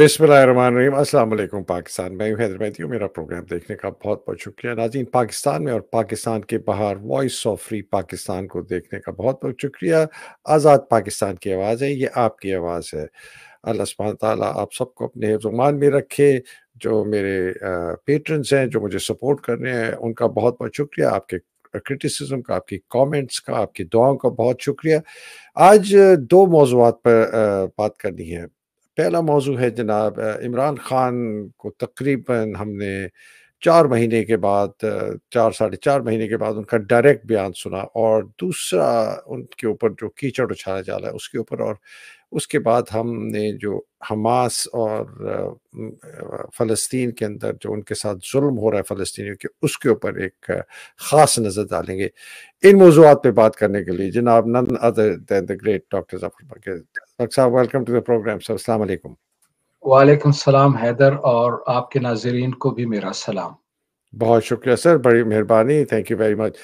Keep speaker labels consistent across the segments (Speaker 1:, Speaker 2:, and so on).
Speaker 1: बिस्मिल्लाहिर्रहमानिर्रहीम रही वालेकुम पाकिस्तान मैं हैदर मैदी हूँ मेरा प्रोग्राम देखने का बहुत बहुत शुक्रिया नाजीन पाकिस्तान में और पाकिस्तान के बाहर वॉइस ऑफ फ्री पाकिस्तान को देखने का बहुत बहुत शुक्रिया आज़ाद पाकिस्तान की आवाज़ है ये आपकी आवाज़ है अल्लाह सुबह ताली आप सबको अपने हिफ्जुमान में रखे जो मेरे पेटर्नस हैं जो मुझे सपोर्ट कर रहे हैं उनका बहुत बहुत शुक्रिया आपके क्रिटिसिज्म का आपकी कमेंट्स का आपकी दुआओं का बहुत शुक्रिया आज दो मौजूद पर बात करनी है पहला मौजू है जनाब इमरान ख़ान को तकरीबन हमने चार महीने के बाद चार साढ़े चार महीने के बाद उनका डायरेक्ट बयान सुना और दूसरा उनके ऊपर जो कीचड़ उछाला जा रहा है उसके ऊपर और उसके बाद हमने जो हमास और फ़लस्तीन के अंदर जो उनके साथ जुल्म हो रहा है फ़लस्तियों के उसके ऊपर एक ख़ास नज़र डालेंगे इन मौजूद पर बात करने के लिए जनाब none other than the great doctor Zafar doctor साहब welcome to the programme sir अस्सलाम वालेकुम
Speaker 2: वालेकुम सलाम हैदर और आपके नाजरीन को भी मेरा सलाम
Speaker 1: बहुत शुक्रिया सर बड़ी मेहरबानी thank you very much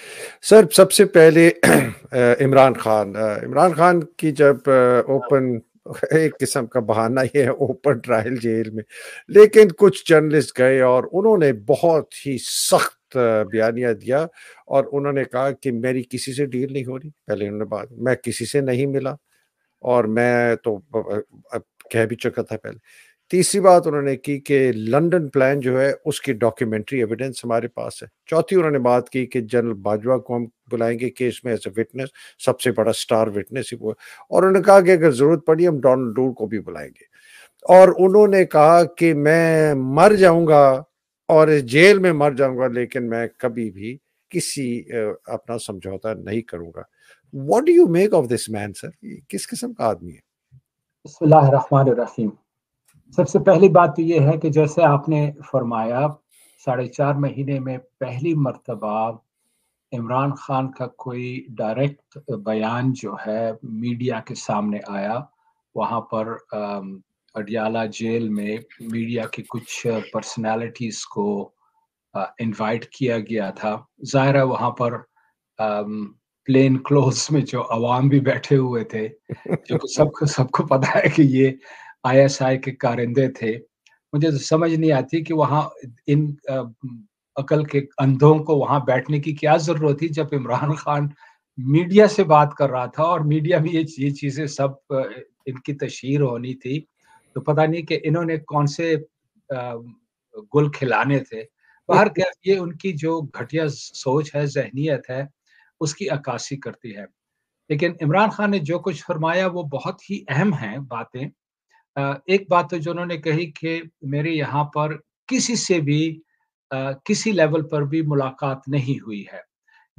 Speaker 1: sir सबसे पहले इमरान खान इमरान खान की जब ओपन एक किस्म का बहाना ही है ओपन ट्रायल जेल में लेकिन कुछ जर्नलिस्ट गए और उन्होंने बहुत ही सख्त बयानिया दिया और उन्होंने कहा कि मेरी किसी से डील नहीं हो रही पहले उन्होंने बात मैं किसी से नहीं मिला और मैं तो कह भी चुका था पहले तीसरी बात उन्होंने की कि लंदन प्लान जो है उसकी डॉक्यूमेंट्री एविडेंस हमारे पास है चौथी उन्होंने बात की कि जनरल बाजवा को हम बुलाएंगे केस में एज ए विटनेस सबसे बड़ा स्टार विटनेस ही वो और उन्होंने कहा कि अगर ज़रूरत पड़ी हम डोनाल्ड डूर को भी बुलाएंगे और उन्होंने कहा कि मैं मर जाऊंगा और जेल में मर जाऊंगा लेकिन मैं कभी भी किसी अपना समझौता नहीं करूंगा What do you make of this man, sir? किस किस्म का आदमी है
Speaker 2: बिस्मिल्लाहिर्रहमानिर्रहीम सबसे पहली बात तो ये है कि जैसे आपने फरमाया साढ़े चार महीने में पहली मरतबा इमरान खान का कोई डायरेक्ट बयान जो है मीडिया के सामने आया वहाँ पर अडियाला जेल में मीडिया के कुछ पर्सनालिटीज़ को इनवाइट किया गया था ज़ाहिर है वहाँ पर प्लेन क्लोथ में जो अवाम भी बैठे हुए थे जो सबको सबको पता है कि ये आईएसआई के कारिंदे थे मुझे तो समझ नहीं आती कि वहाँ इन अकल के अंधों को वहाँ बैठने की क्या जरूरत थी जब इमरान खान मीडिया से बात कर रहा था और मीडिया में ये ये चीजें सब इनकी तशहर होनी थी तो पता नहीं कि इन्होंने कौन से गुल खिलाने थे बाहर क्या ये उनकी जो घटिया सोच है जहनीत है उसकी अक्कासी करती है लेकिन इमरान खान ने जो कुछ फरमाया वो बहुत ही अहम है बातें एक बात तो जो उन्होंने कही कि मेरे यहाँ पर किसी से भी किसी लेवल पर भी मुलाकात नहीं हुई है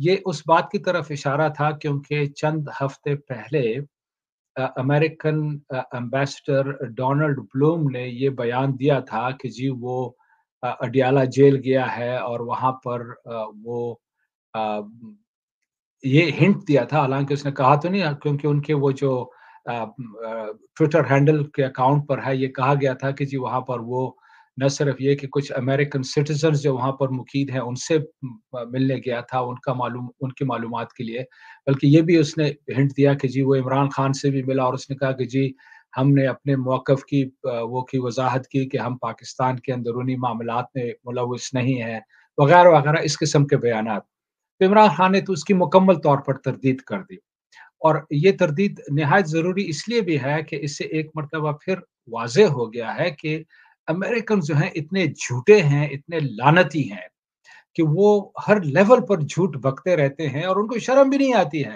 Speaker 2: ये उस बात की तरफ इशारा था क्योंकि चंद हफ्ते पहले अमेरिकन एम्बेसडर डोनाल्ड ब्लूम ने ये बयान दिया था कि जी वो अडियाला जेल गया है और वहाँ पर वो ये हिंट दिया था हालांकि उसने कहा तो नहीं क्योंकि उनके वो जो ट्विटर हैंडल के अकाउंट पर है ये कहा गया था कि जी वहाँ पर वो न सिर्फ ये कि कुछ अमेरिकन सिटीजन जो वहाँ पर मुकीद हैं उनसे मिलने गया था उनका मालूम उनकी मालूम के लिए बल्कि ये भी उसने हिंट दिया कि जी वो इमरान खान से भी मिला और उसने कहा कि जी हमने अपने मौक़ की वो की वजाहत की कि हम पाकिस्तान के अंदरूनी मामला में मुलविस नहीं हैं वगैरह वगैरह इस किस्म के बयान तो इमरान खान ने तो उसकी मुकम्मल तौर पर तरदीद कर दी और ये तरदीद नहायत ज़रूरी इसलिए भी है कि इससे एक मरतबा फिर वाज हो गया है कि अमेरिकन जो हैं इतने झूठे हैं इतने लानती हैं कि वो हर लेवल पर झूठ बकते रहते हैं और उनको शर्म भी नहीं आती है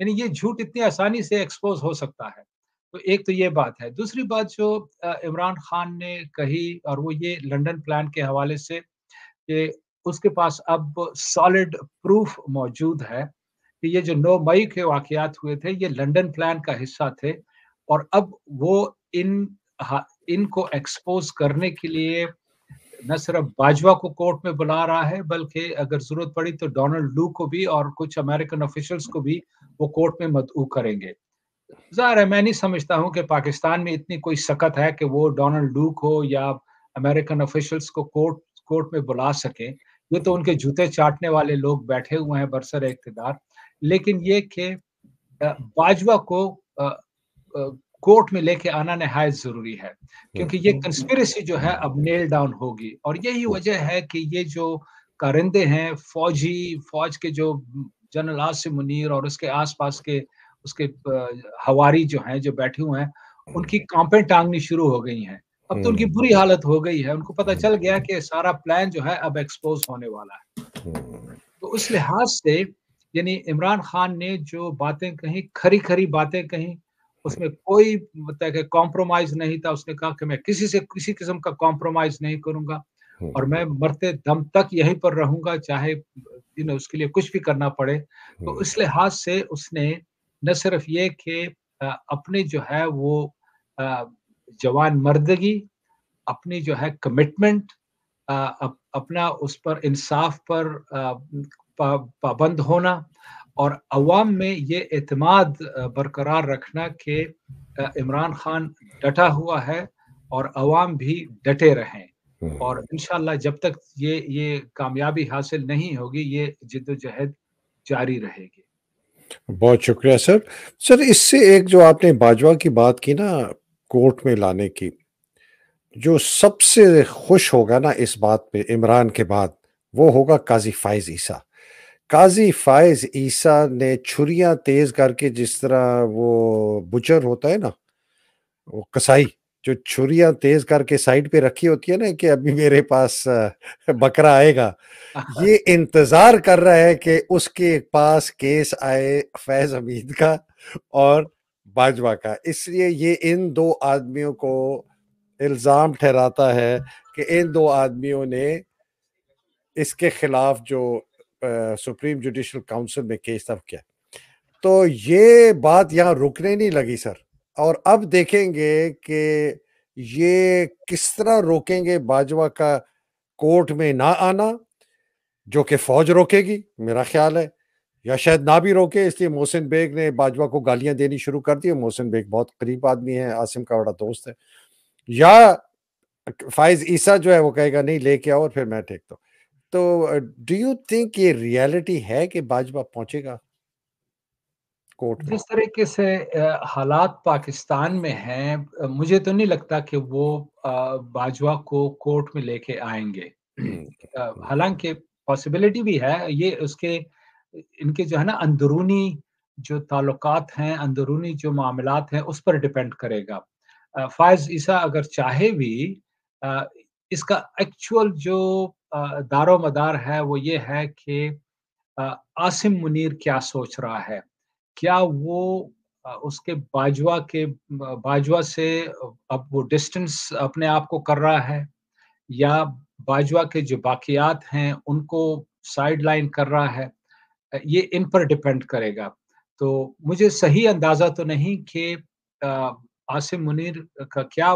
Speaker 2: यानी ये झूठ इतनी आसानी से एक्सपोज हो सकता है तो एक तो ये बात है दूसरी बात जो इमरान खान ने कही और वो ये लंदन प्लान के हवाले से कि उसके पास अब सॉलिड प्रूफ मौजूद है कि ये जो नौ मई के वाकयात हुए थे ये लंदन प्लान का हिस्सा थे और अब वो इन इनको एक्सपोज करने के लिए न सिर्फ बाजवा को कोर्ट में बुला रहा है बल्कि अगर जरूरत पड़ी तो डोनाल्ड लू को भी और कुछ अमेरिकन ऑफिशियल्स को भी वो कोर्ट में मदउ करेंगे ज़ाहिर है मैं नहीं समझता हूँ कि पाकिस्तान में इतनी कोई सकत है कि वो डोनाल्ड लू को या अमेरिकन ऑफिशियल्स को कोर्ट कोर्ट में बुला सकें ये तो उनके जूते चाटने वाले लोग बैठे हुए हैं बरसर इकतदार लेकिन ये के बाजवा को कोर्ट में लेके आना नहायत जरूरी है क्योंकि ये कंस्पिरेसी जो है अब नेल डाउन होगी और यही वजह है कि ये जो कारिंदे हैं फौजी फौज के जो जनरल आसिम मुनीर और उसके आसपास के उसके हवारी जो हैं जो बैठे हुए हैं उनकी कांपें टांगनी शुरू हो गई हैं अब तो उनकी हम्म। बुरी हालत हो गई है उनको पता हम्म। चल गया कि सारा प्लान जो है अब एक्सपोज होने वाला है हम्म। तो उस लिहाज से यानी इमरान खान ने जो बातें कही खरी खरी बातें कही उसमें कोई मतलब कि कॉम्प्रोमाइज नहीं था उसने कहा कि मैं किसी से किसी किस्म का कॉम्प्रोमाइज नहीं करूंगा और मैं मरते दम तक यहीं पर रहूंगा चाहे यू नो उसके लिए कुछ भी करना पड़े तो इस लिहाज से उसने न सिर्फ ये कि अपने जो है वो जवान मर्दगी अपनी जो है कमिटमेंट अप, अपना उस पर इंसाफ पर पाबंद होना और अवाम में ये अतमाद बरकरार रखना कि इमरान खान डटा हुआ है और अवाम भी डटे रहें हम्म। और इन जब तक ये ये कामयाबी हासिल नहीं होगी ये जिदोजहद जारी रहेगी
Speaker 1: बहुत शुक्रिया सर सर इससे एक जो आपने बाजवा की बात की ना कोर्ट में लाने की जो सबसे खुश होगा ना इस बात पे इमरान के बाद वो होगा काजी फायज ईसा काजी फायज ईसा ने छुरियां तेज करके जिस तरह वो बुचर होता है ना वो कसाई जो छुरियां तेज करके साइड पे रखी होती है ना कि अभी मेरे पास बकरा आएगा ये इंतजार कर रहा है कि उसके पास केस आए फैज हमीद का और बाजवा का इसलिए ये इन दो आदमियों को इल्ज़ाम ठहराता है कि इन दो आदमियों ने इसके खिलाफ जो आ, सुप्रीम जुडिशल काउंसिल में केस तब किया तो ये बात यहाँ रुकने नहीं लगी सर और अब देखेंगे कि ये किस तरह रोकेंगे बाजवा का कोर्ट में ना आना जो कि फौज रोकेगी मेरा ख्याल है या शायद ना भी रोके इसलिए मोहसिन बेग ने बाजवा को गालियां देनी शुरू कर दी मोहसिन बेग बहुत करीब आदमी है आसिम का बड़ा दोस्त है या फाइज ईसा जो है वो कहेगा नहीं लेके आओ और फिर मैं ठेक दो तो डू यू थिंक ये रियलिटी है कि बाजवा पहुंचेगा कोर्ट
Speaker 2: जिस तरीके से हालात पाकिस्तान में हैं मुझे तो नहीं लगता कि वो बाजवा को कोर्ट में लेके आएंगे हम्म। हालांकि पॉसिबिलिटी भी है ये उसके इनके जो है ना अंदरूनी जो ताल्लुकात हैं अंदरूनी जो मामलात हैं उस पर डिपेंड करेगा फायज ईसा अगर चाहे भी इसका एक्चुअल जो दारो मदार है वो ये है कि आसिम मुनीर क्या सोच रहा है क्या वो उसके बाजवा के बाजवा से अब वो डिस्टेंस अपने आप को कर रहा है या बाजवा के जो बाकियात हैं उनको साइड लाइन कर रहा है ये इन पर डिपेंड करेगा तो मुझे सही अंदाजा तो नहीं कि आसिम मुनीर का क्या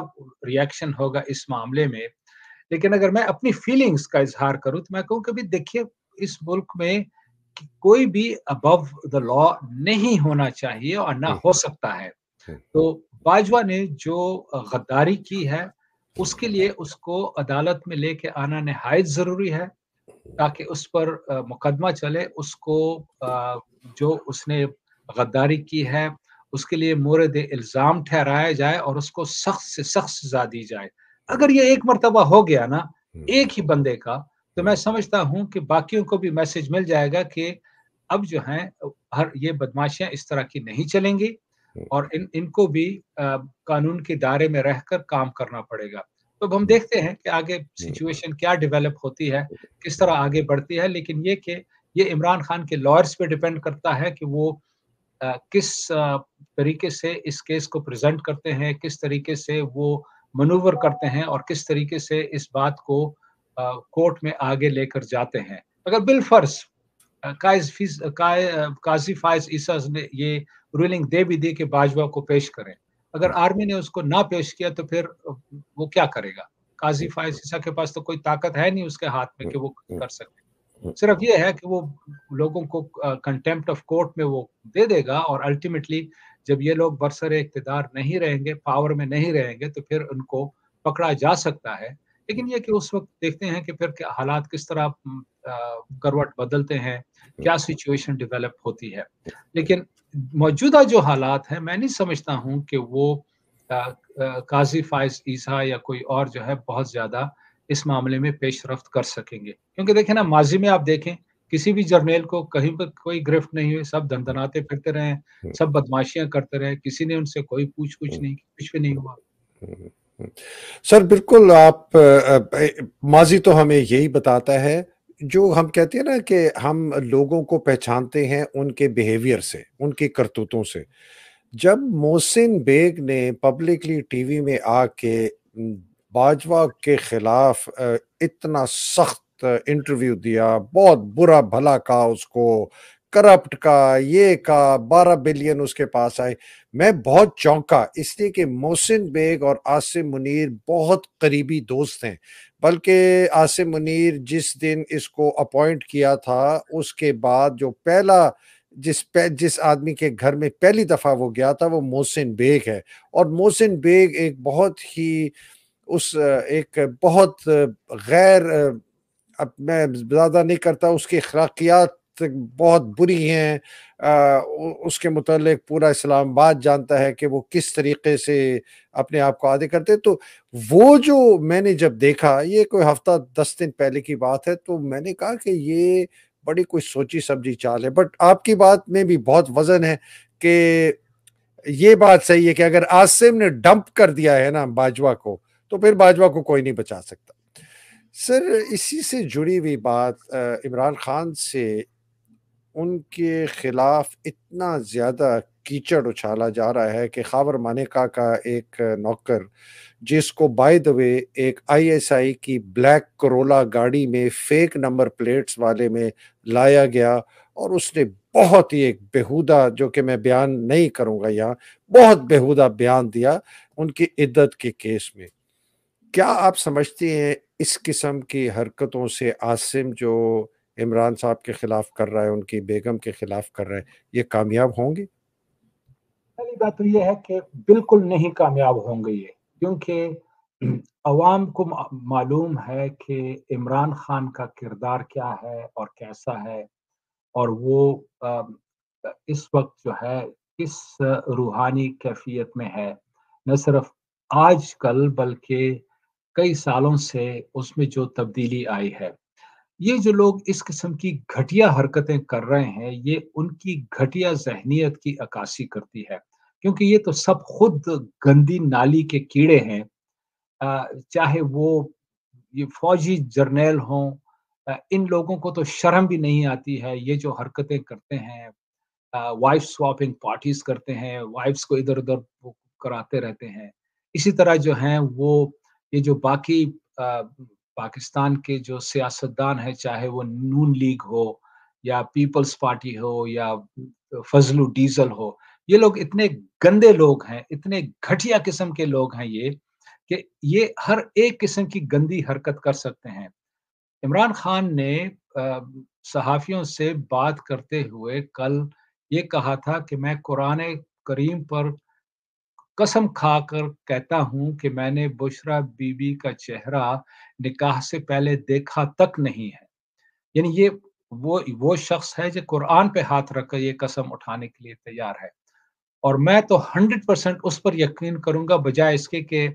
Speaker 2: रिएक्शन होगा इस मामले में लेकिन अगर मैं अपनी फीलिंग्स का इजहार करूं तो मैं कहूं कि देखिए इस मुल्क में कोई भी अबव द लॉ नहीं होना चाहिए और ना हम्म। हो सकता है हम्म। तो बाजवा ने जो गद्दारी की है उसके लिए उसको अदालत में लेके आना नहायत जरूरी है ताकि उस पर मुकदमा चले उसको जो उसने गद्दारी की है उसके लिए मोरद इल्ज़ाम ठहराया जाए और उसको सख्त से सख्त सजा दी जाए अगर ये एक मरतबा हो गया ना हम्म। एक ही बंदे का तो मैं हम्म। समझता हूँ कि बाकियों को भी मैसेज मिल जाएगा कि अब जो है हर ये बदमाशियां इस तरह की नहीं चलेंगी हम्म। और इन इनको भी आ, कानून के दायरे में रहकर काम करना पड़ेगा तो अब हम देखते हैं कि आगे सिचुएशन हम्म। क्या डेवलप होती है किस तरह आगे बढ़ती है लेकिन ये कि ये इमरान खान के लॉयर्स पे डिपेंड करता है कि वो आ, किस आ, तरीके से इस केस को प्रेजेंट करते हैं किस तरीके से वो मनूवर करते हैं और किस तरीके से इस बात को कोर्ट में आगे लेकर जाते हैं अगर बिल फर्ज काजी फायज ईसा ने ये रूलिंग दे भी दी कि बाजवा को पेश करें अगर आर्मी ने उसको ना पेश किया तो फिर वो क्या करेगा काजी फायज ईसा के पास तो कोई ताकत है नहीं उसके हाथ में कि वो कर सके सिर्फ ये है कि वो लोगों को कंटेम्प्ट ऑफ कोर्ट में वो दे देगा और अल्टीमेटली जब ये लोग बरसर इकतदार नहीं रहेंगे पावर में नहीं रहेंगे तो फिर उनको पकड़ा जा सकता है लेकिन ये कि उस वक्त देखते हैं कि फिर हालात किस तरह करवट बदलते हैं क्या सिचुएशन डेवलप होती है लेकिन मौजूदा जो हालात हैं मैं नहीं समझता हूँ कि वो काजी फायज ईसा या कोई और जो है बहुत ज़्यादा इस मामले में पेशरफ कर सकेंगे क्योंकि देखें ना माजी में आप देखें किसी भी जर्नेल को कहीं पर कोई गिरफ्त नहीं हुई सब दंदनाते फिरते रहे हम्म। सब बदमाशियां करते रहे किसी ने उनसे कोई पूछ कुछ हम्म। नहीं कुछ भी नहीं हुआ हम्म,
Speaker 1: सर बिल्कुल आप माजी तो हमें यही बताता है जो हम कहते हैं ना कि हम लोगों को पहचानते हैं उनके बिहेवियर से, उनके करतूतों से। जब मोहसिन बेग ने पब्लिकली टीवी में आके बाजवा के खिलाफ इतना सख्त इंटरव्यू दिया, बहुत बुरा-भला कहा उसको, करप्ट का ये का बारह बिलियन उसके पास आए। मैं बहुत चौंका इसलिए कि मोहसिन बेग और आसिम मुनीर बहुत करीबी दोस्त हैं। बल्कि आसिम मुनीर जिस दिन इसको अपॉइंट किया था उसके बाद जो पहला जिस पे, जिस आदमी के घर में पहली दफ़ा वो गया था वो मोहसिन बेग है और मोहसिन बेग एक बहुत ही उस एक बहुत गैर अब मैं ज़्यादा नहीं करता उसकी अखलाकियात बहुत बुरी हैं उसके मतलब पूरा इस्लामाबाद जानता है कि वो किस तरीके से अपने आप को आदि करते तो वो जो मैंने जब देखा ये कोई हफ्ता दस दिन पहले की बात है तो मैंने कहा कि ये बड़ी कोई सोची समझी चाल है बट आपकी बात में भी बहुत वजन है कि ये बात सही है कि अगर आसिम ने डंप कर दिया है ना बाजवा को तो फिर बाजवा को कोई नहीं बचा सकता सर इसी से जुड़ी हुई बात इमरान खान से उनके खिलाफ इतना ज़्यादा कीचड़ उछाला जा रहा है कि खावर मानिका का एक नौकर जिसको बाय द वे एक आईएसआई की ब्लैक करोला गाड़ी में फेक नंबर प्लेट्स वाले में लाया गया और उसने बहुत ही एक बेहुदा जो कि मैं बयान नहीं करूँगा यहाँ बहुत बेहुदा बयान दिया उनकी इद्दत के केस में क्या आप समझते हैं इस किस्म की हरकतों से आसिम जो इमरान साहब के खिलाफ कर रहा है उनकी बेगम के खिलाफ कर रहा है ये कामयाब होंगे
Speaker 2: पहली बात तो ये है कि बिल्कुल नहीं कामयाब होंगे ये क्योंकि अवाम को मालूम है कि इमरान खान का किरदार क्या है और कैसा है और वो इस वक्त जो है किस रूहानी कैफियत में है न सिर्फ आजकल बल्कि कई सालों से उसमें जो तब्दीली आई है ये जो लोग इस किस्म की घटिया हरकतें कर रहे हैं ये उनकी घटिया जहनीत की अक्सी करती है क्योंकि ये तो सब खुद गंदी नाली के कीड़े हैं चाहे वो ये फौजी जर्नेल हों इन लोगों को तो शर्म भी नहीं आती है ये जो हरकतें करते हैं वाइफ स्वापिंग पार्टीज करते हैं वाइफ्स को इधर उधर कराते रहते हैं इसी तरह जो हैं वो ये जो बाकी पाकिस्तान के जो सियासतदान है चाहे वो नून लीग हो या पीपल्स पार्टी हो या फजलू डीजल हो ये लोग इतने गंदे लोग हैं इतने घटिया किस्म के लोग हैं ये कि ये हर एक किस्म की गंदी हरकत कर सकते हैं इमरान खान ने सहाफ़ियों से बात करते हुए कल ये कहा था कि मैं कुरान करीम पर कसम खाकर कहता हूं कि मैंने बुशरा बीबी का चेहरा निकाह से पहले देखा तक नहीं है यानी ये वो वो शख्स है जो कुरान पे हाथ रखकर ये कसम उठाने के लिए तैयार है और मैं तो हंड्रेड परसेंट उस पर यकीन करूंगा बजाय इसके के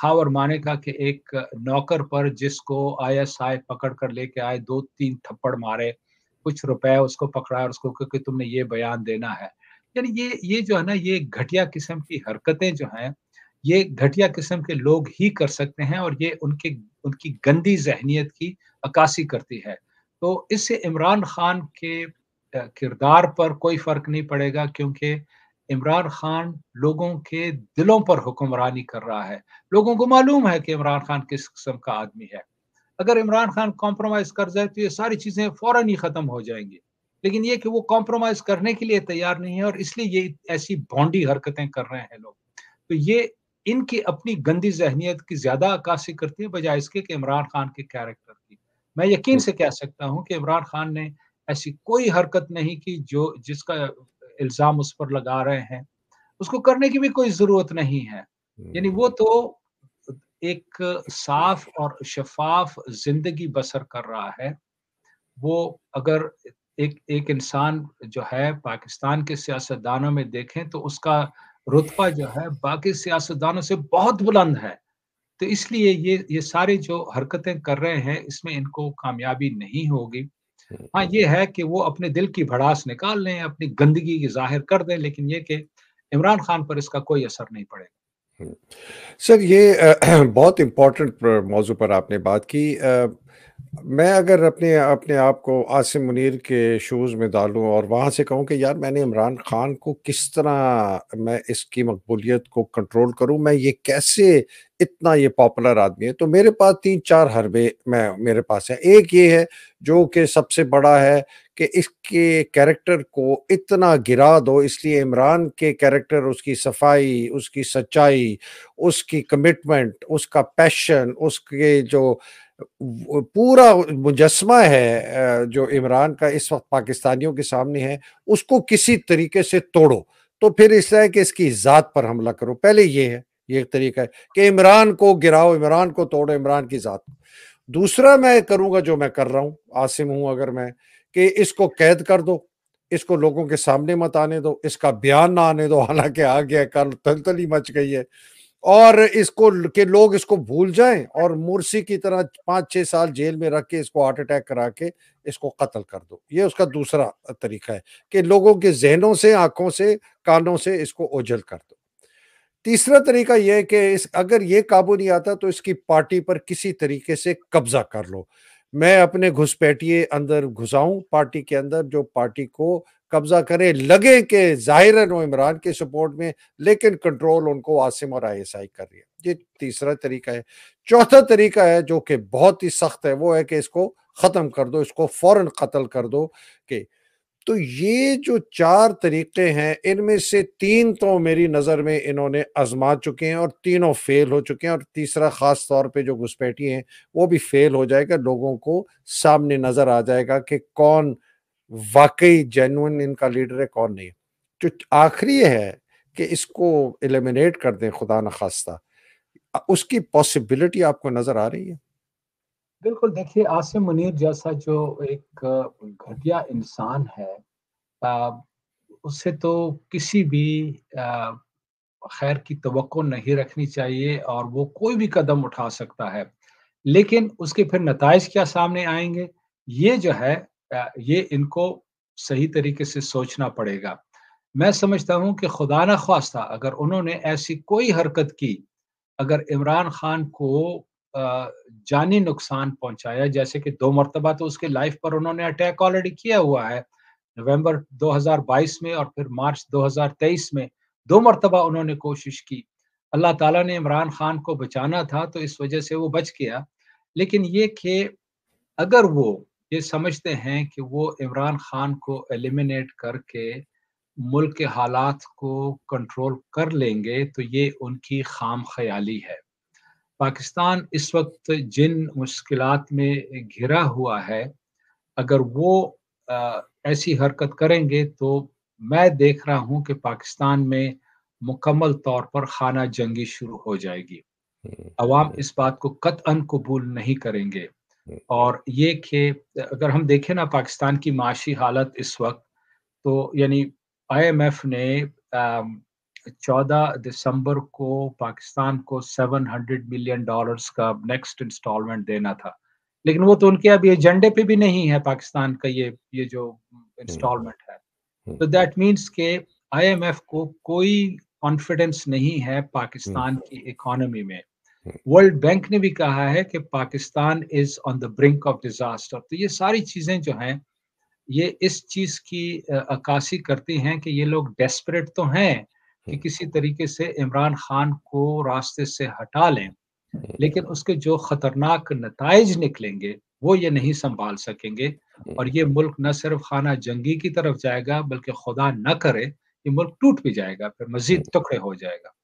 Speaker 2: खावर माने का कि एक नौकर पर जिसको आईएसआई पकड़ कर लेके आए दो तीन थप्पड़ मारे कुछ रुपए उसको पकड़ा और उसको क्योंकि तुमने ये बयान देना है यानी ये ये जो है ना ये घटिया किस्म की हरकतें जो हैं ये घटिया किस्म के लोग ही कर सकते हैं और ये उनके उनकी गंदी जहनीत की अक्सी करती है तो इससे इमरान खान के किरदार पर कोई फर्क नहीं पड़ेगा क्योंकि इमरान खान लोगों के दिलों पर हुक्मरानी कर रहा है लोगों को मालूम है कि इमरान खान किस किस्म का आदमी है अगर इमरान खान कॉम्प्रोमाइज कर जाए तो ये सारी चीजें फौरन ही खत्म हो जाएंगी लेकिन ये कि वो कॉम्प्रोमाइज करने के लिए तैयार नहीं है और इसलिए ये ऐसी बॉन्डी हरकतें कर रहे हैं लोग तो ये इनकी अपनी गंदी जहनीत की ज्यादा अक्सी करती है बजाय इसके कि इमरान खान के कैरेक्टर की मैं यकीन से कह सकता हूँ कि इमरान खान ने ऐसी कोई हरकत नहीं की जो जिसका इल्जाम उस पर लगा रहे हैं उसको करने की भी कोई जरूरत नहीं है यानी वो तो एक साफ और शफाफ जिंदगी बसर कर रहा है वो अगर एक एक इंसान जो है पाकिस्तान के सियासतदानों में देखें तो उसका रुतबा जो है बाकी सियासतदानों से बहुत बुलंद है तो इसलिए ये ये सारे जो हरकतें कर रहे हैं इसमें इनको कामयाबी नहीं होगी हाँ ये है कि वो अपने दिल की भड़ास निकाल लें अपनी गंदगी की जाहिर कर दें लेकिन ये कि इमरान खान पर इसका कोई असर नहीं पड़ेगा
Speaker 1: सर ये बहुत इम्पोर्टेंट मौजू पर आपने बात की मैं अगर अपने अपने आप को आसिम मुनीर के शूज़ में डालूँ और वहाँ से कहूँ कि यार मैंने इमरान खान को किस तरह मैं इसकी मकबूलियत को कंट्रोल करूँ मैं ये कैसे इतना ये पॉपुलर आदमी है तो मेरे पास तीन चार हरबे मैं मेरे पास है एक ये है जो कि सबसे बड़ा है कि इसके कैरेक्टर को इतना गिरा दो इसलिए इमरान के कैरेक्टर उसकी सफाई उसकी सच्चाई उसकी कमिटमेंट उसका पैशन उसके जो पूरा मुजस्मा है जो इमरान का इस वक्त पाकिस्तानियों के सामने है उसको किसी तरीके से तोड़ो तो फिर इस तरह कि इसकी ज़ात पर हमला करो पहले ये है ये एक तरीका है कि इमरान को गिराओ इमरान को तोड़ो इमरान की ज़ात को दूसरा मैं करूँगा जो मैं कर रहा हूँ आसिम हूँ अगर मैं कि इसको कैद कर दो इसको लोगों के सामने मत आने दो इसका बयान ना आने दो हालांकि आ गया कल तलतली मच गई है और इसको के लोग इसको भूल जाएं और मुर्सी की तरह पांच छह साल जेल में रख के इसको हार्ट अटैक करा के इसको कत्ल कर दो ये उसका दूसरा तरीका है कि लोगों के जहनों से आंखों से कानों से इसको ओझल कर दो तीसरा तरीका यह है कि इस अगर ये काबू नहीं आता तो इसकी पार्टी पर किसी तरीके से कब्जा कर लो मैं अपने घुसपैठिए अंदर घुसाऊं पार्टी के अंदर जो पार्टी को कब्जा करें लगे के ज़ाहिर वो इमरान के सपोर्ट में लेकिन कंट्रोल उनको आसिम और आई कर रही है ये तीसरा तरीका है चौथा तरीका है जो कि बहुत ही सख्त है वो है कि इसको ख़त्म कर दो इसको फौरन कत्ल कर दो के तो ये जो चार तरीके हैं इनमें से तीन तो मेरी नज़र में इन्होंने आजमा चुके हैं और तीनों फेल हो चुके हैं और तीसरा ख़ास तौर पे जो घुसपैठी हैं वो भी फेल हो जाएगा लोगों को सामने नज़र आ जाएगा कि कौन वाकई जेनुअन इनका लीडर है कौन नहीं जो आखिरी है कि इसको एलिमिनेट कर दें खुदा न खास्ता उसकी पॉसिबिलिटी आपको नजर आ रही है
Speaker 2: बिल्कुल देखिए आसिम मुनीर जैसा जो एक घटिया इंसान है आ, तो किसी भी खैर की तो नहीं रखनी चाहिए और वो कोई भी कदम उठा सकता है लेकिन उसके फिर नतज क्या सामने आएंगे ये जो है ये इनको सही तरीके से सोचना पड़ेगा मैं समझता हूं कि खुदा न खास्ता अगर उन्होंने ऐसी कोई हरकत की अगर इमरान खान को जानी नुकसान पहुंचाया जैसे कि दो मरतबा तो उसके लाइफ पर उन्होंने अटैक ऑलरेडी किया हुआ है नवंबर 2022 में और फिर मार्च 2023 में दो मरतबा उन्होंने कोशिश की अल्लाह ताला ने इमरान खान को बचाना था तो इस वजह से वो बच गया लेकिन ये कि अगर वो ये समझते हैं कि वो इमरान खान को एलिमिनेट करके मुल्क के हालात को कंट्रोल कर लेंगे तो ये उनकी खाम ख्याली है पाकिस्तान इस वक्त जिन मुश्किल में घिरा हुआ है अगर वो आ, ऐसी हरकत करेंगे तो मैं देख रहा हूं कि पाकिस्तान में मुकम्मल तौर पर खाना जंगी शुरू हो जाएगी हम्म। अवाम इस बात को अन कबूल नहीं करेंगे और ये कि अगर हम देखें ना पाकिस्तान की माशी हालत इस वक्त तो यानी आईएमएफ ने चौदह दिसंबर को पाकिस्तान को 700 मिलियन डॉलर्स का नेक्स्ट इंस्टॉलमेंट देना था लेकिन वो तो उनके अभी एजेंडे पे भी नहीं है पाकिस्तान का ये ये जो इंस्टॉलमेंट है हम्म। तो दैट मीन्स के आईएमएफ को कोई कॉन्फिडेंस नहीं है पाकिस्तान हम्म। की इकोनॉमी में वर्ल्ड बैंक ने भी कहा है कि Pakistan is on the brink of disaster तो ये सारी चीजें जो हैं ये इस चीज की अक्कासी करती हैं कि ये लोग डेस्परेट तो हैं कि हम्म। किसी तरीके से इमरान खान को रास्ते से हटा लें हम्म। लेकिन उसके जो खतरनाक नतज निकलेंगे वो ये नहीं संभाल सकेंगे हम्म। और ये मुल्क न सिर्फ खाना जंगी की तरफ जाएगा बल्कि खुदा न करे ये मुल्क टूट भी जाएगा फिर मजीद टुकड़े हो जाएगा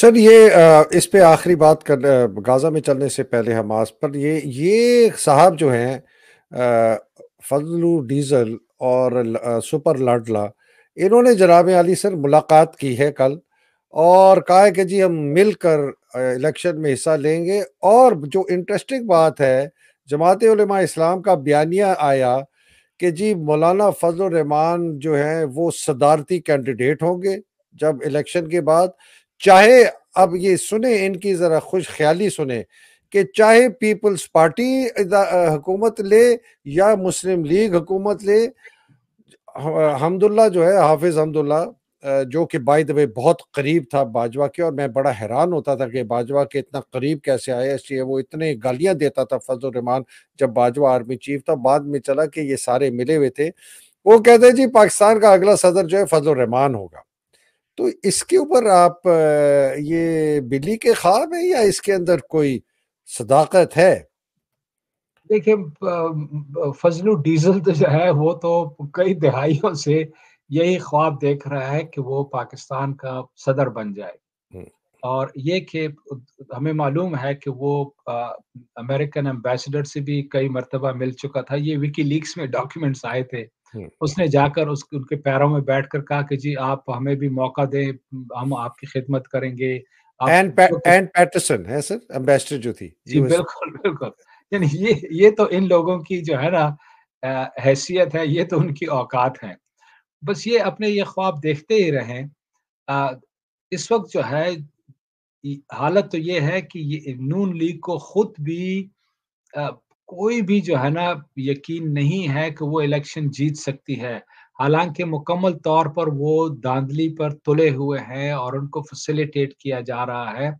Speaker 1: सर ये इस पे आखिरी बात कर गाज़ा में चलने से पहले हमास पर ये ये साहब जो हैं फजलू डीजल और सुपर लाडला इन्होंने जनाब अली सर मुलाकात की है कल और कहा है कि जी हम मिलकर इलेक्शन में हिस्सा लेंगे और जो इंटरेस्टिंग बात है जमात उलेमा इस्लाम का बयानिया आया कि जी मौलाना फजल रहमान जो हैं वो सदारती कैंडिडेट होंगे जब इलेक्शन के बाद चाहे अब ये सुने इनकी ज़रा खुश ख्याली सुने कि चाहे पीपल्स पार्टी हुकूमत ले या मुस्लिम लीग हुकूमत ले हमदुल्ला जो है हाफिज़ हमदुल्ला जो कि बाई दबे बहुत करीब था बाजवा के और मैं बड़ा हैरान होता था कि बाजवा के इतना करीब कैसे आया इसलिए वो इतने गालियां देता था फजल रहमान जब बाजवा आर्मी चीफ था बाद में चला कि ये सारे मिले हुए थे वो कहते जी पाकिस्तान का अगला सदर जो है फजल रहमान होगा तो इसके ऊपर आप ये बिल्ली के ख्वाब है या इसके
Speaker 2: अंदर कोई सदाकत है देखिए फजलू डीजल तो जो है वो तो कई दहाइयों से यही ख्वाब देख रहा है कि वो पाकिस्तान का सदर बन जाए हम्म। और ये कि हमें मालूम है कि वो अमेरिकन एम्बेसडर से भी कई मरतबा मिल चुका था ये विकी लीक्स में डॉक्यूमेंट्स आए थे हम्म। उसने जाकर उस उनके पैरों में बैठकर कहा कि जी आप हमें भी मौका दें हम आपकी खिदमत करेंगे एंड
Speaker 1: पैटरसन है सर एम्बेसडर जो थी जी बिल्कुल
Speaker 2: बिल्कुल यानी ये ये तो इन लोगों की जो है ना हैसियत है ये तो उनकी औकात है बस ये अपने ये ख्वाब देखते ही रहें इस वक्त जो है हालत तो ये है कि ये नून लीग को खुद भी आ, कोई भी जो है ना यकीन नहीं है कि वो इलेक्शन जीत सकती है हालांकि मुकम्मल तौर पर वो दांधली पर तुले हुए हैं और उनको फैसिलिटेट किया जा रहा है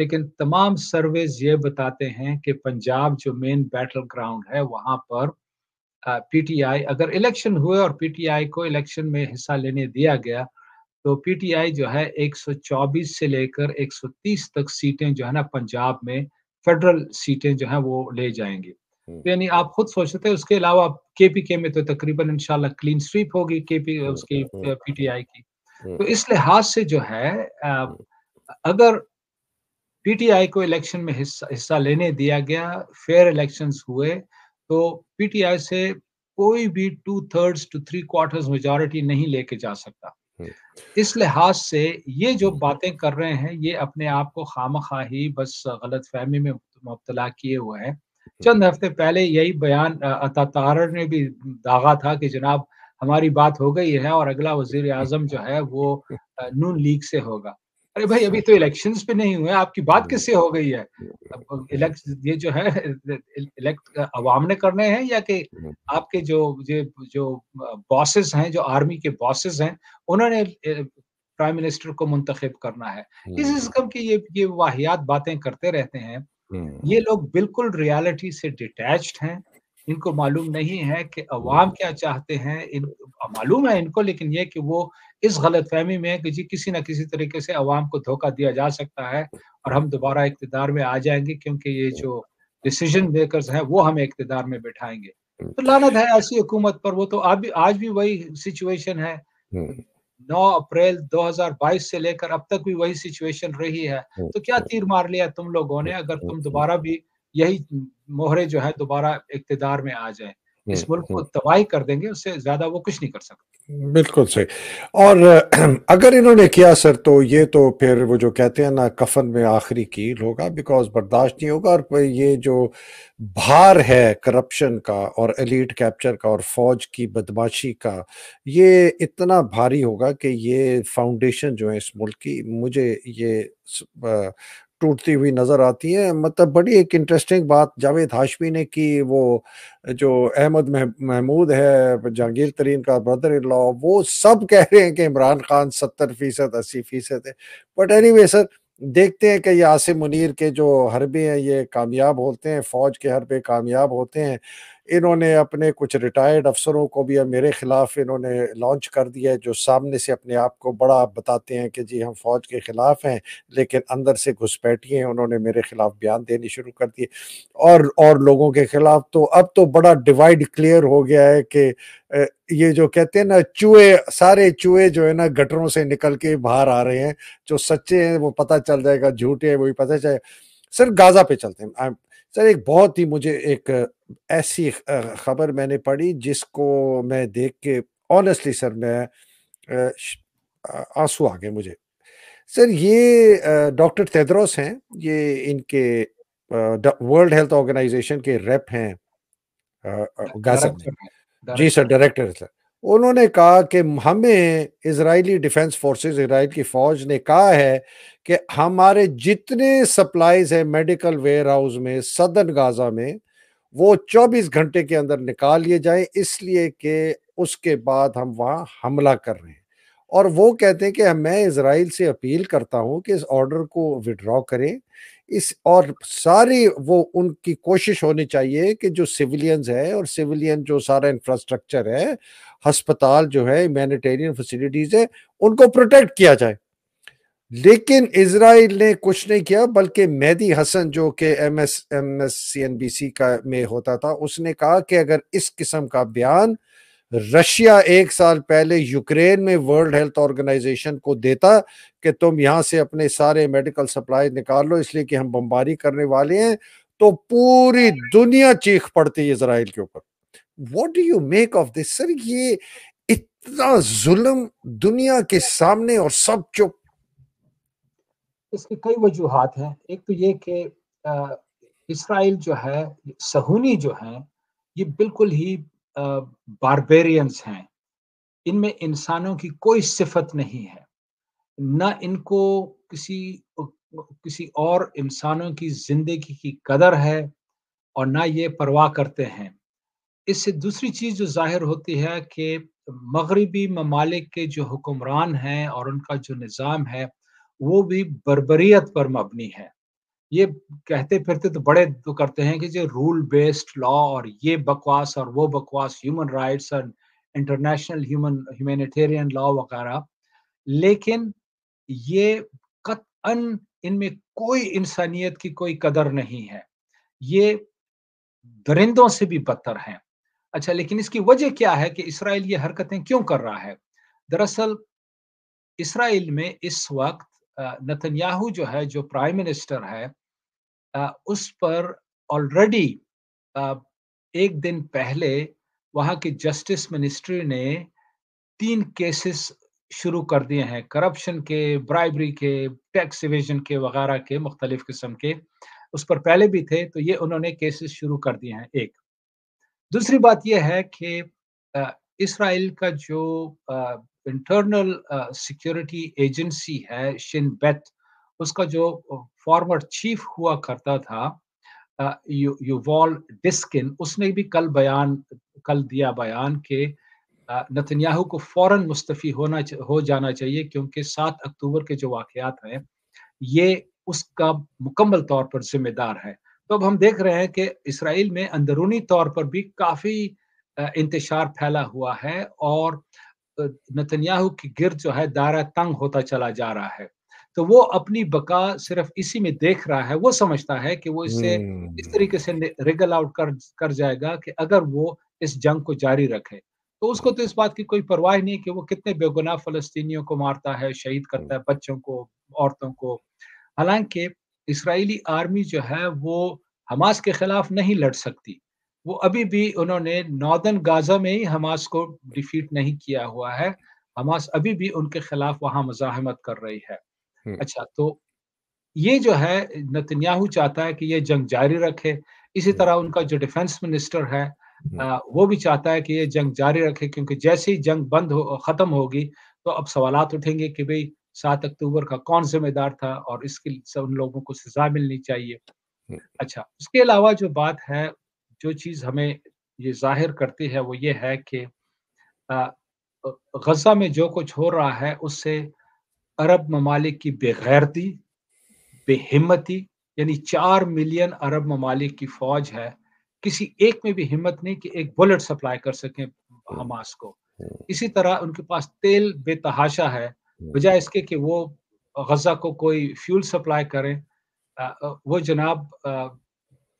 Speaker 2: लेकिन तमाम सर्वेज ये बताते हैं कि पंजाब जो मेन बैटल ग्राउंड है वहाँ पर पीटीआई अगर इलेक्शन हुए और पीटीआई को इलेक्शन में हिस्सा लेने दिया गया तो पीटीआई जो है 124 से लेकर 130 तक सीटें जो है ना पंजाब में फेडरल सीटें जो है वो ले जाएंगी हम्म। यानी आप खुद सोचते हैं उसके अलावा पी केपीके में तो तकरीबन शाह क्लीन स्वीप होगी केपी हम्म, उसकी पीटीआई हम्म, uh, की तो इस लिहाज से जो है अगर पीटीआई को इलेक्शन में हिस्सा हिस्सा लेने दिया गया फेयर इलेक्शंस हुए तो पीटीआई से कोई भी two thirds two three quarters majority नहीं लेके जा सकता इस लिहाज से ये जो बातें कर रहे हैं ये अपने आप को खाम ही बस गलत फहमी में मुबतला किए हुए हैं हम्म। चंद हफ्ते पहले यही बयान अता ने भी दागा था कि जनाब हमारी बात हो गई है और अगला वजीर आजम जो है वो नून लीग से होगा अरे भाई अभी तो इलेक्शन भी नहीं हुए आपकी बात हम्म। किससे हो गई है इलेक्ट हम्म। ये जो है इलेक्ट अवाम ने करने हैं या कि आपके जो ये जो बॉसेस हैं जो आर्मी के बॉसेस हैं उन्होंने प्राइम मिनिस्टर को मुंतखब करना है इस किस्म की ये ये वाहियात बातें करते रहते हैं हम्म। ये लोग बिल्कुल रियलिटी से डिटैच्ड हैं इनको मालूम नहीं है कि अवाम क्या चाहते हैं इन मालूम है इनको लेकिन ये कि वो इस गलत फहमी में है कि जी किसी ना किसी तरीके से अवाम को धोखा दिया जा सकता है और हम दोबारा इकतदार में आ जाएंगे क्योंकि ये जो डिसीजन मेकर्स हैं वो हमें इकतदार में बैठाएंगे तो हम्म। लानत है ऐसी हुकूमत पर वो तो अभी आज भी वही सिचुएशन है हम्म। नौ अप्रैल 2022 से लेकर अब तक भी वही सिचुएशन रही है हम्म। तो क्या तीर मार लिया तुम लोगों ने अगर तुम हम्म। दोबारा भी यही मोहरे जो है दोबारा इकतदार में आ जाए इस हम्म, मुल्क को हम्म। तबाही कर देंगे उससे ज्यादा वो कुछ नहीं कर सकते
Speaker 1: बिल्कुल सही और अगर इन्होंने किया सर तो ये तो फिर वो जो कहते हैं ना कफन में आखिरी कील होगा बिकॉज बर्दाश्त नहीं होगा और ये जो भार है करप्शन का और एलिट कैप्चर का और फौज की बदमाशी का ये इतना भारी होगा कि ये फाउंडेशन जो है इस मुल्क की मुझे ये टूटती हुई नज़र आती है मतलब बड़ी एक इंटरेस्टिंग बात जावेद हाशमी ने की वो जो अहमद महमूद है जहांगीर तरीन का ब्रदर इन लॉ वो सब कह रहे हैं कि इमरान खान सत्तर फ़ीसद अस्सी फ़ीसद है बट एनी सर देखते हैं कि ये आसिम मुनीर के जो हरबे हैं ये कामयाब होते हैं फ़ौज के हरबे कामयाब होते हैं इन्होंने अपने कुछ रिटायर्ड अफसरों को भी मेरे ख़िलाफ़ इन्होंने लॉन्च कर दिया है जो सामने से अपने आप को बड़ा बताते हैं कि जी हम फ़ौज के ख़िलाफ़ हैं लेकिन अंदर से घुसपैठी हैं उन्होंने मेरे ख़िलाफ़ बयान देने शुरू कर दिए और और लोगों के ख़िलाफ़ तो अब तो बड़ा डिवाइड क्लियर हो गया है कि ये जो कहते हैं ना चूहे सारे चूहे जो है ना गटरों से निकल के बाहर आ रहे हैं जो सच्चे हैं वो पता चल जाएगा झूठे हैं भी पता चले सिर्फ गाजा पे चलते हैं सर एक बहुत ही मुझे एक ऐसी खबर मैंने पढ़ी जिसको मैं देख के ऑनेस्टली सर मैं आंसू आ गए मुझे सर ये डॉक्टर तेद्रोस हैं ये इनके वर्ल्ड हेल्थ ऑर्गेनाइजेशन के रेप हैं गाजा में जी सर डायरेक्टर सर उन्होंने कहा कि हमें इसराइली डिफेंस फोर्सेस इसराइल की फ़ौज ने कहा है कि हमारे जितने सप्लाईज हैं मेडिकल वेयर हाउस में सदन गाज़ा में वो 24 घंटे के अंदर निकाल लिए जाए इसलिए कि उसके बाद हम वहाँ हमला कर रहे हैं और वो कहते हैं कि मैं इसराइल से अपील करता हूं कि इस ऑर्डर को विड्रॉ करें इस और सारी वो उनकी कोशिश होनी चाहिए कि जो सिविलियंस है और सिविलियन जो सारा इंफ्रास्ट्रक्चर है हस्पताल जो है ह्यूमैनिटेरियन फैसिलिटीज है उनको प्रोटेक्ट किया जाए लेकिन इसराइल ने कुछ नहीं किया बल्कि मेहदी हसन जो कि M S M S C N B C का में होता था उसने कहा कि अगर इस किस्म का बयान रशिया एक साल पहले यूक्रेन में वर्ल्ड हेल्थ ऑर्गेनाइजेशन को देता कि तुम यहां से अपने सारे मेडिकल सप्लाई निकाल लो इसलिए कि हम बमबारी करने वाले हैं तो पूरी दुनिया चीख पड़ती है इसराइल के ऊपर what do you make of this sir ये इतना जुल्म दुनिया के सामने
Speaker 2: और सब चुप इसकी कई वजूहत हैं एक तो ये कि इसराइल जो है सहूनी जो है ये बिल्कुल ही बारबेरियंस हैं इनमें इंसानों की कोई सिफत नहीं है ना इनको किसी किसी और इंसानों की जिंदगी की कदर है और ना ये परवाह करते हैं इससे दूसरी चीज़ जो जाहिर होती है कि मगरबी ममालिक के जो हुक्मरान हैं और उनका जो निज़ाम है वो भी बरबरीत पर मबनी है ये कहते फिरते तो बड़े तो करते हैं कि जो रूल बेस्ड लॉ और ये बकवास और वो बकवास ह्यूमन राइट्स और इंटरनेशनल ह्यूमन ह्यूमेटेरियन लॉ वगैरह लेकिन ये कत अन इनमें कोई इंसानियत की कोई कदर नहीं है ये दरिंदों से भी बदतर हैं अच्छा लेकिन इसकी वजह क्या है कि इसराइल ये हरकतें क्यों कर रहा है दरअसल इसराइल में इस वक्त नतन्याहू जो है जो प्राइम मिनिस्टर है उस पर ऑलरेडी एक दिन पहले वहाँ की जस्टिस मिनिस्ट्री ने तीन केसेस शुरू कर दिए हैं करप्शन के ब्राइबरी के टैक्स इवेजन के वगैरह के मुख्तलिफ किस्म के उस पर पहले भी थे तो ये उन्होंने केसेस शुरू कर दिए हैं एक दूसरी बात यह है कि इसराइल का जो इंटरनल सिक्योरिटी एजेंसी है शिन बेथ उसका जो फॉर्मर uh, चीफ हुआ करता था यूवॉल uh, डिस्किन उसने भी कल बयान कल दिया बयान के uh, नतन्याहू को फौरन मुस्तफ़ी होना हो जाना चाहिए क्योंकि सात अक्टूबर के जो वाक़ात हैं ये उसका मुकम्मल तौर पर जिम्मेदार है तो अब हम देख रहे हैं कि इसराइल में अंदरूनी तौर पर भी काफ़ी इंतशार फैला हुआ है और तो नतन्याहू की गिरद जो है दायरा तंग होता चला जा रहा है तो वो अपनी बका सिर्फ इसी में देख रहा है वो समझता है कि वो इससे हम्म। इस तरीके से रिगल आउट कर कर जाएगा कि अगर वो इस जंग को जारी रखे तो उसको तो इस बात की कोई परवाह नहीं कि वो कितने बेगुनाह फलस्तीनियों को मारता है शहीद करता है बच्चों को औरतों को हालांकि इसराइली आर्मी जो है वो हमास के खिलाफ नहीं लड़ सकती वो अभी भी उन्होंने नॉर्दर्न गाजा में ही हमास को डिफीट नहीं किया हुआ है हमास अभी भी उनके खिलाफ वहां मुजाहमत कर रही है हम्म। अच्छा तो ये जो है नतन्याहू चाहता है कि ये जंग जारी रखे इसी हम्म। तरह उनका जो डिफेंस मिनिस्टर है हम्म। आ, वो भी चाहता है कि ये जंग जारी रखे क्योंकि जैसे ही जंग बंद हो खत्म होगी तो अब सवाल उठेंगे कि भाई सात अक्टूबर का कौन जिम्मेदार था और इसके उन लोगों को सजा मिलनी चाहिए अच्छा उसके अलावा जो बात है जो चीज हमें ये जाहिर करती है वो ये है कि गजा में जो कुछ हो रहा है उससे अरब ममालिक की बेगैरती बेहिम्मती यानी चार मिलियन अरब ममालिक की फौज है किसी एक में भी हिम्मत नहीं कि एक बुलेट सप्लाई कर सकें हमास को इसी तरह उनके पास तेल बेतहाशा है वजह इसके कि वो गजा को कोई फ्यूल सप्लाई करें वो जनाब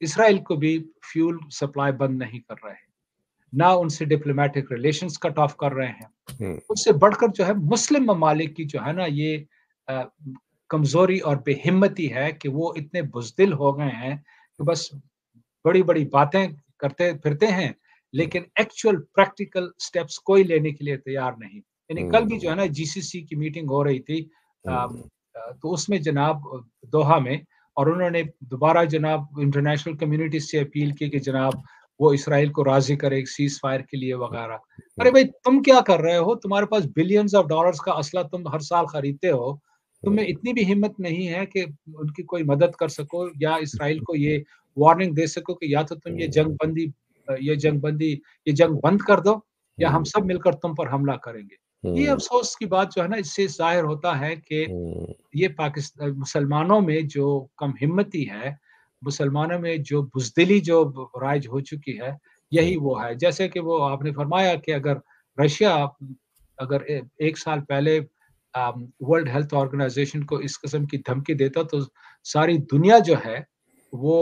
Speaker 2: इसराइल को भी फ्यूल सप्लाई बंद नहीं कर रहे हैं ना उनसे डिप्लोमेटिक रिलेशन कट ऑफ कर रहे हैं हम्म। उससे बढ़कर जो है मुस्लिम ममालिक की जो है ना ये कमजोरी और बेहिम्मती है कि वो इतने बुजदिल हो गए हैं कि बस बड़ी बड़ी बातें करते फिरते हैं लेकिन एक्चुअल प्रैक्टिकल स्टेप्स कोई लेने के लिए तैयार नहीं यानी कल भी जो है ना जीसीसी हम्म। की मीटिंग हो रही थी आ, हम्म। तो उसमें जनाब दोहा में और उन्होंने दोबारा जनाब इंटरनेशनल कम्युनिटी से अपील की कि जनाब वो इसराइल को राजी करे सीज फायर के लिए वगैरह अरे भाई तुम क्या कर रहे हो तुम्हारे पास बिलियंस ऑफ डॉलर्स का असला तुम हर साल खरीदते हो तुम्हें इतनी भी हिम्मत नहीं है कि उनकी कोई मदद कर सको या इसराइल को ये वार्निंग दे सको कि या तो तुम ये जंग बंदी ये जंग बंदी ये जंग बंद कर दो या हम सब मिलकर तुम पर हमला करेंगे ये हम्म। अफसोस की बात जो है ना इससे जाहिर होता है कि हम्म। ये पाकिस्तान मुसलमानों में जो कम हिम्मती है मुसलमानों में जो बुजदिली जो राइज हो चुकी है यही हम्म। वो है जैसे कि वो आपने फरमाया कि अगर रशिया अगर एक साल पहले वर्ल्ड हेल्थ ऑर्गेनाइजेशन को इस किस्म की धमकी देता तो सारी दुनिया जो है वो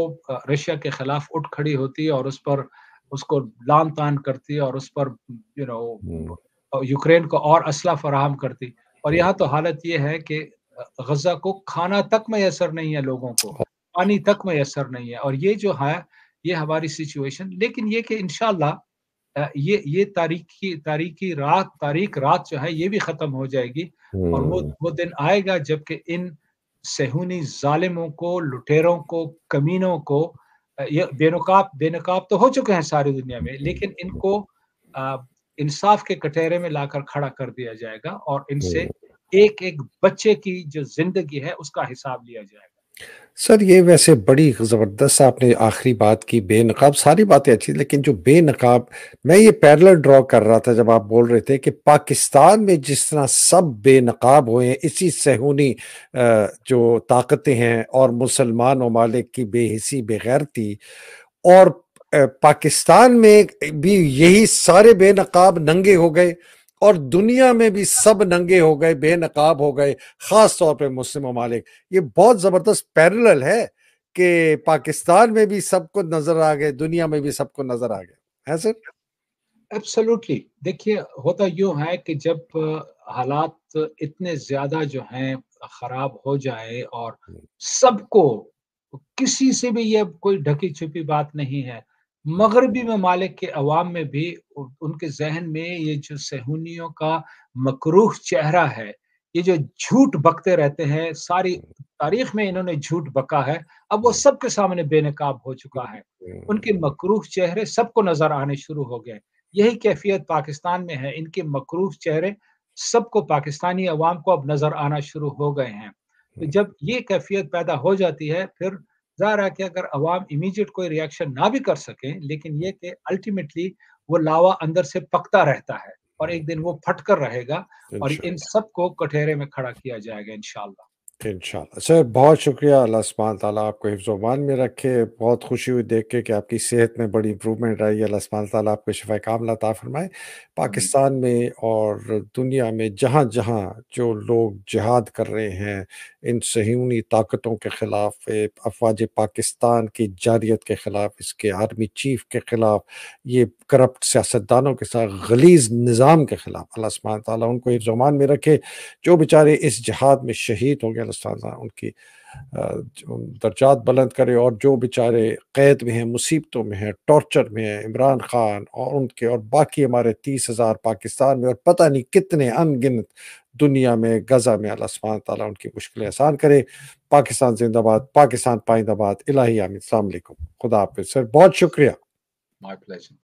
Speaker 2: रशिया के खिलाफ उठ खड़ी होती और उस पर उसको लान तान करती और उस पर you you know know, Ukraine को और असला फराहम करती और यहाँ तो हालत ये है कि गजा को खाना तक मैसर नहीं है लोगों को पानी तक मैसर नहीं है और ये जो है ये हमारी सिचुएशन लेकिन ये कि इनशाला ये ये तारीखी तारीखी रात तारीख रात जो है ये भी ख़त्म हो जाएगी और वो हम्म। वो दिन आएगा जबकि इन सहूनी जालिमों को लुटेरों को कमीनों को ये बेनकाब बेनकाब तो हो चुके हैं सारी दुनिया में लेकिन इनको इंसाफ के कटहरे में लाकर खड़ा कर दिया जाएगा और इनसे हम्म। एक एक बच्चे की जो जिंदगी है उसका हिसाब लिया जाएगा
Speaker 1: सर ये वैसे बड़ी ज़बरदस्त आपने आखिरी बात की बेनकाब सारी बातें अच्छी लेकिन जो बेनकाब मैं ये पैरल ड्रॉ कर रहा था जब आप बोल रहे थे कि पाकिस्तान में जिस तरह सब बेनकाब हुए हैं इसी सहूनी जो ताकतें हैं और मुसलमान ममालिक की बेहिसी बेगैरती और पाकिस्तान में भी यही सारे बेनकाब नंगे हो गए और दुनिया में भी सब नंगे हो गए बेनकाब हो गए ख़ास तौर पे मुस्लिम ममालिक ये बहुत ज़बरदस्त पैरल है कि पाकिस्तान में भी सबको नज़र आ गए दुनिया में भी सबको नज़र आ गए है सर
Speaker 2: एब्सोल्युटली देखिए होता यू है कि जब हालात इतने ज़्यादा जो हैं ख़राब हो जाए और हम्म। सबको किसी से भी ये कोई ढकी छुपी बात नहीं है मगरबी ममालिक के अवाम में भी उनके जहन में ये जो सहूनियों का मकरूह चेहरा है ये जो झूठ बकते रहते हैं सारी तारीख में इन्होंने झूठ बका है अब वो सबके सामने बेनकाब हो चुका है उनके मकरूह चेहरे सबको नजर आने शुरू हो गए यही कैफियत पाकिस्तान में है इनके मकरूह चेहरे सबको पाकिस्तानी अवाम को अब नजर आना शुरू हो गए हैं तो हम्म। जब ये कैफियत पैदा हो जाती है फिर ज़ाहिर है कि अगर अवाम इमीजिएट कोई रिएक्शन ना भी कर सके लेकिन ये कि अल्टीमेटली वो लावा अंदर से पकता रहता है और एक दिन वो फट कर रहेगा और इन सबको कठेरे में खड़ा किया जाएगा इनशाला
Speaker 1: इनशाला सर बहुत शुक्रिया अल्लाह सुबहान ताला आपको हिफ्ज़ोमान में रखे बहुत खुशी हुई देख के कि आपकी सेहत में बड़ी इंप्रूवमेंट आई अल्लाह सुबहान ताला आपको शिफा काम लता फरमाए पाकिस्तान में और दुनिया में जहाँ जहाँ जो लोग जिहाद कर रहे हैं इन सहूनी ताकतों के खिलाफ अफवाज पाकिस्तान की जारियत के खिलाफ इसके आर्मी चीफ के खिलाफ ये करप्ट सियासतदानों के साथ गलीज निज़ाम के खिलाफ अल्लाह सुबहान ताला उनको हिफ्ज़ोमान में रखे जो बेचारे इस जहाद में शहीद हो गए अलसाना उनकी दर्जात बुलंद करे और जो बेचारे कैद में हैं मुसीबतों में हैं टॉर्चर में हैं इमरान खान और उनके और बाकी हमारे तीस हज़ार पाकिस्तान में और पता नहीं कितने अनगिनत दुनिया में गजा में अल्लाह ताला उनकी मुश्किलें आसान करे पाकिस्तान जिंदाबाद पाकिस्तान पाइंदाबाद इलाही आमिर अलैक्म खुदा हाफिज़ सर बहुत
Speaker 2: शुक्रिया